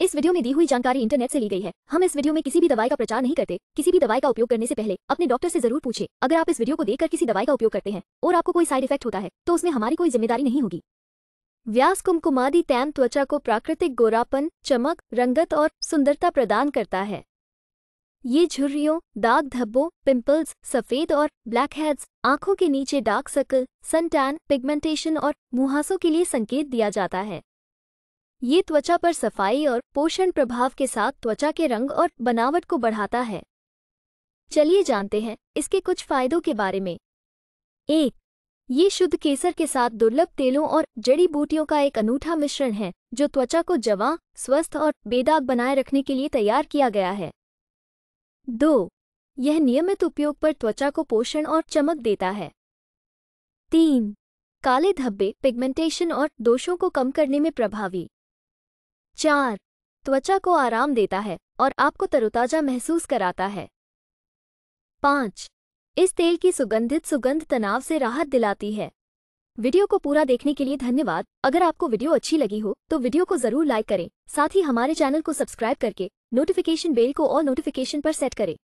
इस वीडियो में दी हुई जानकारी इंटरनेट से ली गई है हम इस वीडियो में किसी भी दवाई का प्रचार नहीं करते किसी भी दवाई का उपयोग करने से पहले अपने डॉक्टर से जरूर पूछे अगर आप इस वीडियो को देखकर किसी दवाई का उपयोग करते हैं और आपको कोई साइड इफेक्ट होता है तो उसमें हमारी कोई जिम्मेदारी नहीं होगी व्यास कुमकुमादी तैम त्वचा को प्राकृतिक गोरापन चमक रंगत और सुंदरता प्रदान करता है ये झुर्रियों दाग धब्बों पिंपल्स सफेद और ब्लैक हेड्स आंखों के नीचे डार्क सर्कल सनटैन पिगमेंटेशन और मुहासों के लिए संकेत दिया जाता है ये त्वचा पर सफाई और पोषण प्रभाव के साथ त्वचा के रंग और बनावट को बढ़ाता है चलिए जानते हैं इसके कुछ फायदों के बारे में एक ये शुद्ध केसर के साथ दुर्लभ तेलों और जड़ी बूटियों का एक अनूठा मिश्रण है जो त्वचा को जवां स्वस्थ और बेदाग बनाए रखने के लिए तैयार किया गया है दो यह नियमित उपयोग पर त्वचा को पोषण और चमक देता है तीन काले धब्बे पिगमेंटेशन और दोषों को कम करने में प्रभावी चार त्वचा को आराम देता है और आपको तरोताजा महसूस कराता है पाँच इस तेल की सुगंधित सुगंध तनाव से राहत दिलाती है वीडियो को पूरा देखने के लिए धन्यवाद अगर आपको वीडियो अच्छी लगी हो तो वीडियो को जरूर लाइक करें साथ ही हमारे चैनल को सब्सक्राइब करके नोटिफिकेशन बेल को और नोटिफिकेशन पर सेट करें